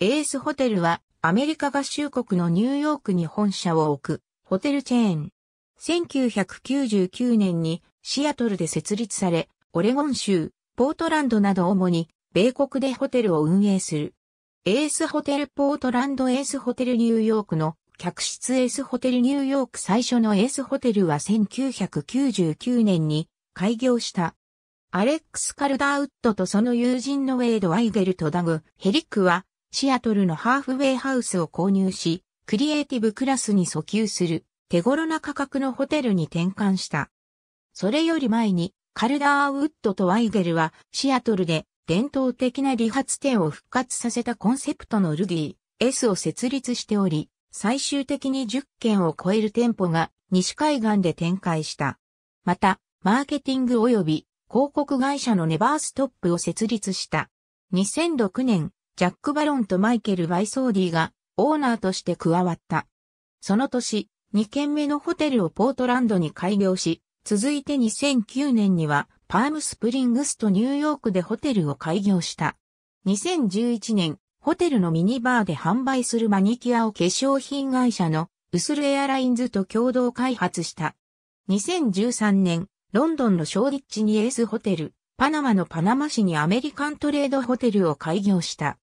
エースホテルはアメリカ合衆国のニューヨークに本社を置くホテルチェーン。1999年にシアトルで設立され、オレゴン州、ポートランドなど主に米国でホテルを運営する。エースホテルポートランドエースホテルニューヨークの客室エースホテルニューヨーク最初のエースホテルは1999年に開業した。アレックス・カルダーウッドとその友人のウェイド・ワイゲルとダグ・ヘリックはシアトルのハーフウェイハウスを購入し、クリエイティブクラスに訴求する手頃な価格のホテルに転換した。それより前に、カルダーウッドとワイゲルはシアトルで伝統的な理髪店を復活させたコンセプトのルディ S を設立しており、最終的に10件を超える店舗が西海岸で展開した。また、マーケティング及び広告会社のネバーストップを設立した。2006年、ジャック・バロンとマイケル・バイソーディがオーナーとして加わった。その年、2軒目のホテルをポートランドに開業し、続いて2009年にはパームスプリングスとニューヨークでホテルを開業した。2011年、ホテルのミニバーで販売するマニキュアを化粧品会社のウスルエアラインズと共同開発した。2013年、ロンドンのショーリッチにエースホテル、パナマのパナマ市にアメリカントレードホテルを開業した。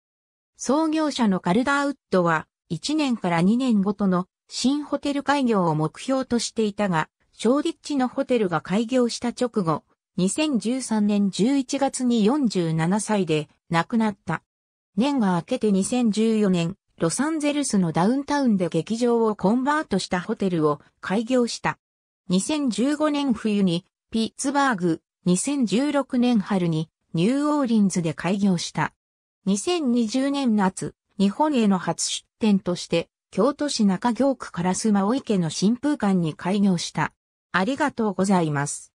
創業者のカルダーウッドは、1年から2年ごとの新ホテル開業を目標としていたが、ショーッチのホテルが開業した直後、2013年11月に47歳で亡くなった。年が明けて2014年、ロサンゼルスのダウンタウンで劇場をコンバートしたホテルを開業した。2015年冬にピッツバーグ、2016年春にニューオーリンズで開業した。2020年夏、日本への初出店として、京都市中京区烏丸井家の新風館に開業した。ありがとうございます。